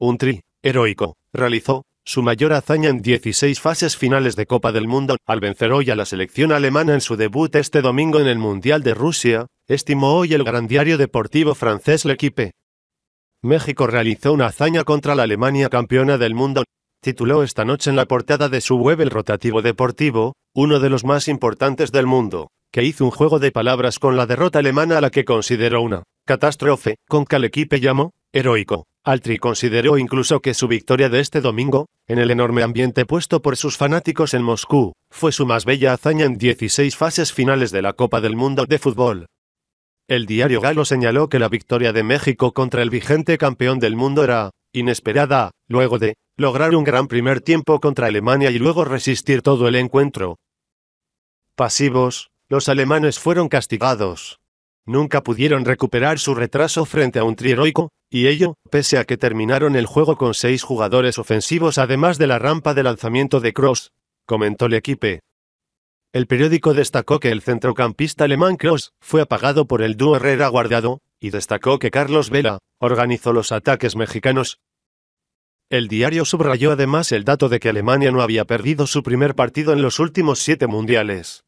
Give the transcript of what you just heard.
Un tri, heroico, realizó su mayor hazaña en 16 fases finales de Copa del Mundo al vencer hoy a la selección alemana en su debut este domingo en el Mundial de Rusia, estimó hoy el gran diario deportivo francés L'Equipe. México realizó una hazaña contra la Alemania campeona del mundo, tituló esta noche en la portada de su web el rotativo deportivo, uno de los más importantes del mundo, que hizo un juego de palabras con la derrota alemana a la que consideró una catástrofe, con que el equipo llamó heroico. Altri consideró incluso que su victoria de este domingo, en el enorme ambiente puesto por sus fanáticos en Moscú, fue su más bella hazaña en 16 fases finales de la Copa del Mundo de Fútbol. El diario Galo señaló que la victoria de México contra el vigente campeón del mundo era inesperada, luego de lograr un gran primer tiempo contra Alemania y luego resistir todo el encuentro. Pasivos, los alemanes fueron castigados, Nunca pudieron recuperar su retraso frente a un trieroico, y ello, pese a que terminaron el juego con seis jugadores ofensivos además de la rampa de lanzamiento de Cross, comentó el equipo. El periódico destacó que el centrocampista alemán Cross fue apagado por el dúo Herrera Guardado, y destacó que Carlos Vela organizó los ataques mexicanos. El diario subrayó además el dato de que Alemania no había perdido su primer partido en los últimos siete mundiales.